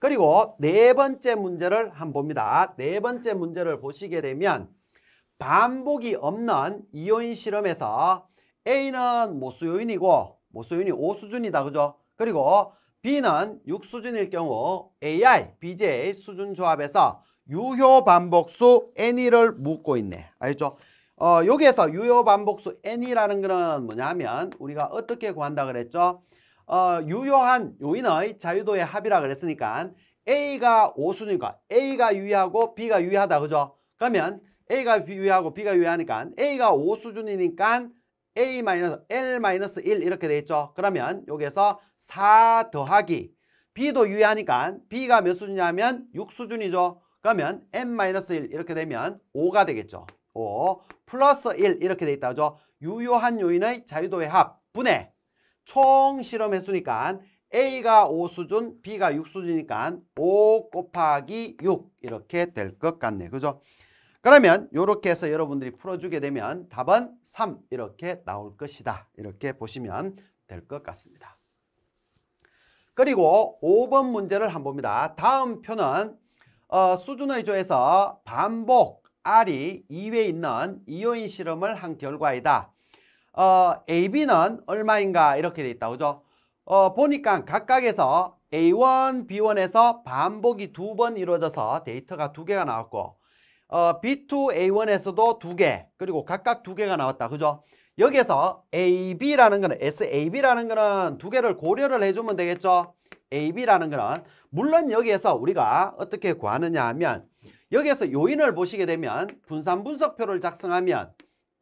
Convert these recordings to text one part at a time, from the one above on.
그리고 네 번째 문제를 한번 봅니다. 네 번째 문제를 보시게 되면 반복이 없는 이온 실험에서 A는 모수요인이고 모수요인이 오수준이다 그죠? 그리고 B는 육수준일 경우 AI, BJ 수준 조합에서 유효 반복수 N이를 묻고 있네. 알죠? 겠 어, 여기에서 유효 반복수 N이라는 거는 뭐냐면 우리가 어떻게 구한다 그랬죠? 어, 유효한 요인의 자유도의 합이라 그랬으니까 A가 오순위니까 A가 유의하고 B가 유의하다 그죠? 그러면 A가 유의하고 B가 유의하니까 A가 오수준이니까 A 마이너스 L 마이너스 1 이렇게 돼 있죠. 그러면 여기에서 4 더하기 B도 유의하니까 B가 몇 수준이냐면 6수준이죠. 그러면 N 마이너스 1 이렇게 되면 5가 되겠죠. 5 플러스 1 이렇게 돼 있다 죠 유효한 요인의 자유도의 합 분의 총 실험 횟수니까 A가 5수준, B가 6수준이니까 5 곱하기 6 이렇게 될 것 같네. 그죠? 그러면 이렇게 해서 여러분들이 풀어주게 되면 답은 3 이렇게 나올 것이다. 이렇게 보시면 될 것 같습니다. 그리고 5번 문제를 한번 봅니다. 다음 표는 어, 수준의 조에서 반복 R이 2회 있는 이오인 실험을 한 결과이다. 어, AB는 얼마인가 이렇게 돼 있다. 그죠? 어, 보니까 각각에서 A1, B1에서 반복이 두 번 이루어져서 데이터가 두 개가 나왔고 어, B2, A1에서도 두 개, 그리고 각각 두 개가 나왔다. 그죠? 여기에서 AB라는 거는 SAB라는 거는 두 개를 고려를 해주면 되겠죠? AB라는 거는 물론 여기에서 우리가 어떻게 구하느냐 하면 여기에서 요인을 보시게 되면 분산 분석표를 작성하면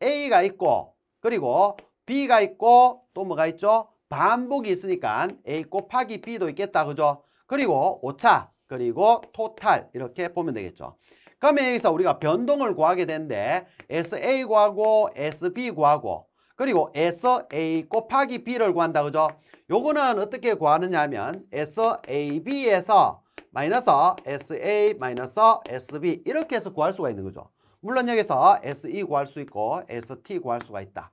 A가 있고 그리고 B가 있고 또 뭐가 있죠? 반복이 있으니까 A 곱하기 B도 있겠다. 그죠? 그리고 오차 그리고 토탈 이렇게 보면 되겠죠. 그러면 여기서 우리가 변동을 구하게 되는데 SA 구하고 SB 구하고 그리고 SA 곱하기 B를 구한다. 그죠? 요거는 어떻게 구하느냐 하면 SAB에서 마이너스 SA 마이너스 SB 이렇게 해서 구할 수가 있는 거죠. 물론 여기서 SE 구할 수 있고 ST 구할 수가 있다.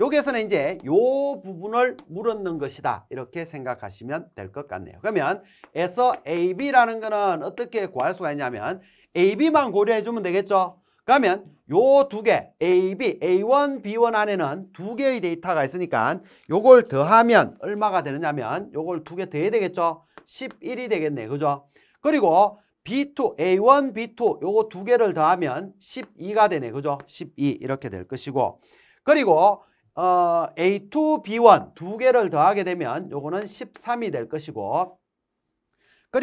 여기에서는 이제 요 부분을 물었는 것이다. 이렇게 생각하시면 될 것 같네요. 그러면 에서 AB라는 거는 어떻게 구할 수가 있냐면 AB만 고려해주면 되겠죠. 그러면 요 두 개, AB, A1, B1 안에는 두 개의 데이터가 있으니까 요걸 더하면 얼마가 되느냐면 요걸 두 개 더해야 되겠죠. 11이 되겠네. 그죠? 그리고 B2, A1, B2 요거 두 개를 더하면 12가 되네. 그죠? 12 이렇게 될 것이고 그리고 어, A2, B1 두 개를 더하게 되면 요거는 13이 될 것이고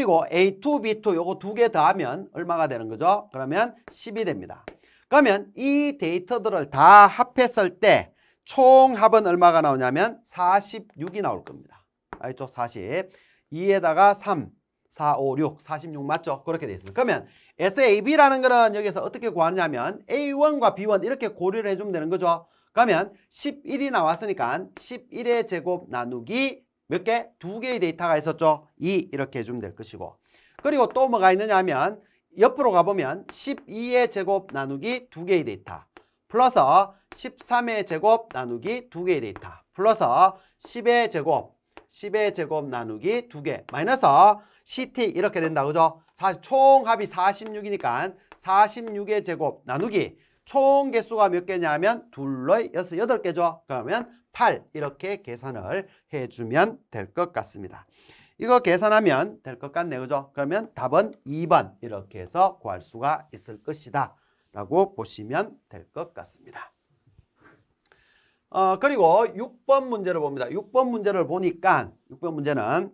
그리고 A2, B2 요거 두 개 더하면 얼마가 되는 거죠? 그러면 10이 됩니다. 그러면 이 데이터들을 다 합했을 때 총합은 얼마가 나오냐면 46이 나올 겁니다. 알죠? 40. 2에다가 3, 4, 5, 6, 46 맞죠? 그렇게 돼 있습니다. 그러면 SAB라는 거는 여기서 어떻게 구하느냐면 A1과 B1 이렇게 고려를 해주면 되는 거죠. 그러면 11이 나왔으니까 11의 제곱 나누기 몇 개? 두 개의 데이터가 있었죠. 2 이렇게 해주면 될 것이고 그리고 또 뭐가 있느냐 하면 옆으로 가보면 12의 제곱 나누기 두 개의 데이터 플러스 13의 제곱 나누기 두 개의 데이터 플러스 10의 제곱 10의 제곱 나누기 2개 마이너스 CT 이렇게 된다 그죠? 총 합이 46이니까 46의 제곱 나누기 총 개수가 몇 개냐면 하 둘러의 6, 8개죠. 그러면 8 이렇게 계산을 해주면 될 것 같습니다. 이거 계산하면 될 것 같네 그죠? 그러면 답은 2번 이렇게 해서 구할 수가 있을 것이다 라고 보시면 될 것 같습니다. 어, 그리고 6번 문제를 봅니다. 6번 문제를 보니까 6번 문제는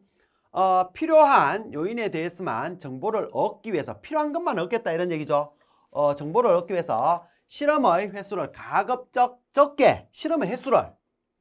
어, 필요한 요인에 대해서만 정보를 얻기 위해서 필요한 것만 얻겠다 이런 얘기죠. 어, 정보를 얻기 위해서 실험의 횟수를 가급적 적게 실험의 횟수를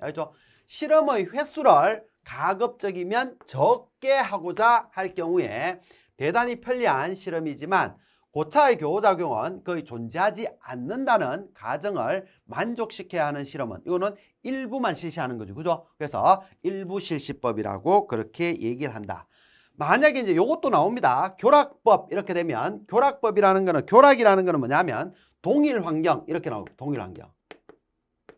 알죠? 실험의 횟수를 가급적이면 적게 하고자 할 경우에 대단히 편리한 실험이지만 고차의 교호작용은 거의 존재하지 않는다는 가정을 만족시켜야 하는 실험은 이거는 일부만 실시하는 거죠. 그죠? 그래서 일부 실시법이라고 그렇게 얘기를 한다. 만약에 이제 요것도 나옵니다. 교락법 이렇게 되면 교락법이라는 거는 교락이라는 거는 뭐냐면 동일 환경 이렇게 나오고 동일 환경.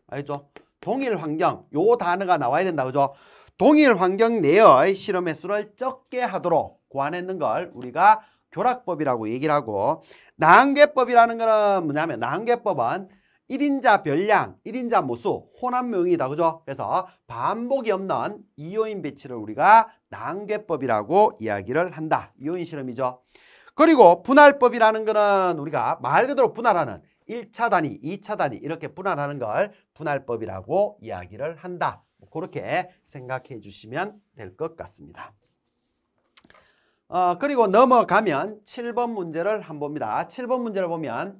알겠죠? 동일 환경 요 단어가 나와야 된다. 그죠? 동일 환경 내의 실험 의수를 적게 하도록 고안했는 걸 우리가 교락법이라고 얘기를 하고 난개법이라는 거는 뭐냐면 난개법은 일인자 별량, 일인자 모수, 혼합명이다. 그죠? 그래서 반복이 없는 이요인 배치를 우리가 난개법이라고 이야기를 한다. 이요인 실험이죠. 그리고 분할법이라는 거는 우리가 말 그대로 분할하는 일차 단위, 이차 단위 이렇게 분할하는 걸 분할법이라고 이야기를 한다. 뭐 그렇게 생각해 주시면 될 것 같습니다. 어, 그리고 넘어가면 7번 문제를 한번 봅니다. 7번 문제를 보면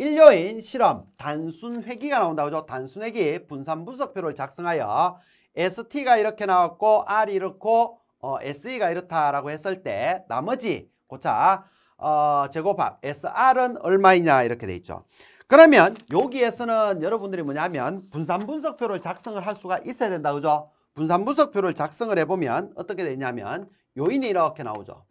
1요인 실험 단순 회기가 나온다고 하죠 단순 회기 분산 분석표를 작성하여 ST가 이렇게 나왔고 R이 이렇고 어, SE가 이렇다라고 했을 때 나머지 고차 어, 제곱합 SR은 얼마이냐 이렇게 돼 있죠. 그러면 여기에서는 여러분들이 뭐냐면 분산 분석표를 작성을 할 수가 있어야 된다 그죠? 분산 분석표를 작성을 해보면 어떻게 되냐면 요인이 이렇게 나오죠.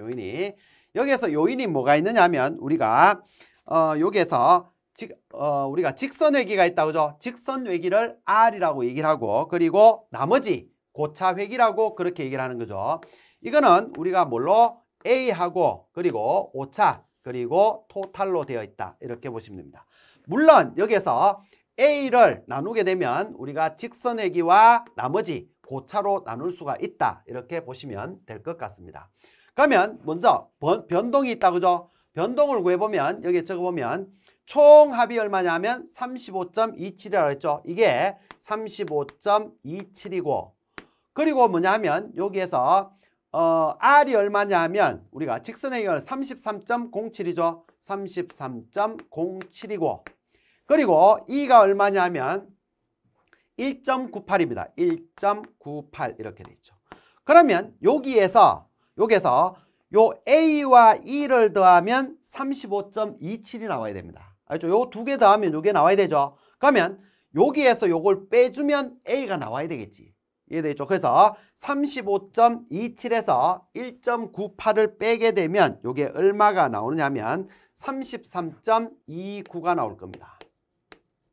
요인이. 여기에서 요인이 뭐가 있느냐면 하 우리가 어, 여기에서 직, 어, 우리가 직선 회기가 있다고 하죠. 직선 회기를 R이라고 얘기를 하고 그리고 나머지 고차 회기라고 그렇게 얘기를 하는 거죠. 이거는 우리가 뭘로 A하고 그리고 오차 그리고 토탈로 되어 있다. 이렇게 보시면 됩니다. 물론 여기에서 A를 나누게 되면 우리가 직선 회기와 나머지 고차로 나눌 수가 있다. 이렇게 보시면 될 것 같습니다. 그러면 먼저 번, 변동이 있다. 그죠? 변동을 구해보면 여기 에 적어보면 총 합이 얼마냐면 35.27이라고 했죠. 이게 35.27이고 그리고 뭐냐면 여기에서 어, R이 얼마냐면 우리가 직선의 경우 33.07이죠. 33.07이고 그리고 E가 얼마냐면 1.98입니다. 1.98 이렇게 돼 있죠. 그러면 여기에서 여기서 에요 A와 E를 더하면 35.27이 나와야 됩니다. 알죠? 요 두 개 더하면 요게 나와야 되죠. 그러면 여기에서 요걸 빼주면 A가 나와야 되겠지. 이해되죠? 그래서 35.27에서 1.98을 빼게 되면 요게 얼마가 나오느냐면 33.29가 나올 겁니다.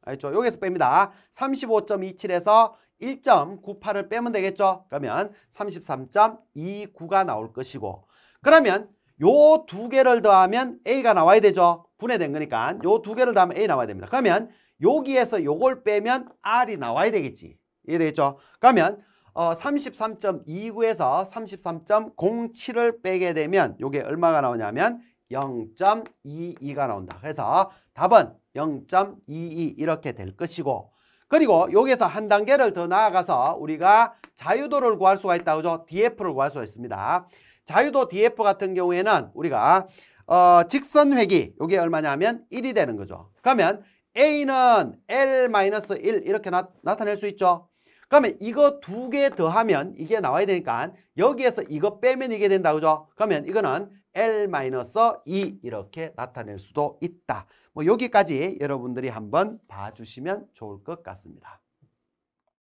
알죠 여기서 뺍니다. 35.27에서 1.98을 빼면 되겠죠? 그러면 33.29가 나올 것이고 그러면 요 두 개를 더하면 A가 나와야 되죠? 분해된 거니까 요 두 개를 더하면 A 나와야 됩니다. 그러면 여기에서 요걸 빼면 R이 나와야 되겠지. 이해되겠죠? 그러면 어, 33.29에서 33.07을 빼게 되면 요게 얼마가 나오냐면 0.22가 나온다. 그래서 답은 0.22 이렇게 될 것이고 그리고 여기에서 한 단계를 더 나아가서 우리가 자유도를 구할 수가 있다 그죠? DF를 구할 수가 있습니다. 자유도 DF 같은 경우에는 우리가 어, 직선 회기 이게 얼마냐면 1이 되는 거죠. 그러면 A는 L-1 이렇게 나, 나타낼 수 있죠. 그러면 이거 두 개 더하면 이게 나와야 되니까 여기에서 이거 빼면 이게 된다 그죠? 그러면 이거는 L-2 이렇게 나타낼 수도 있다. 뭐 여기까지 여러분들이 한번 봐주시면 좋을 것 같습니다.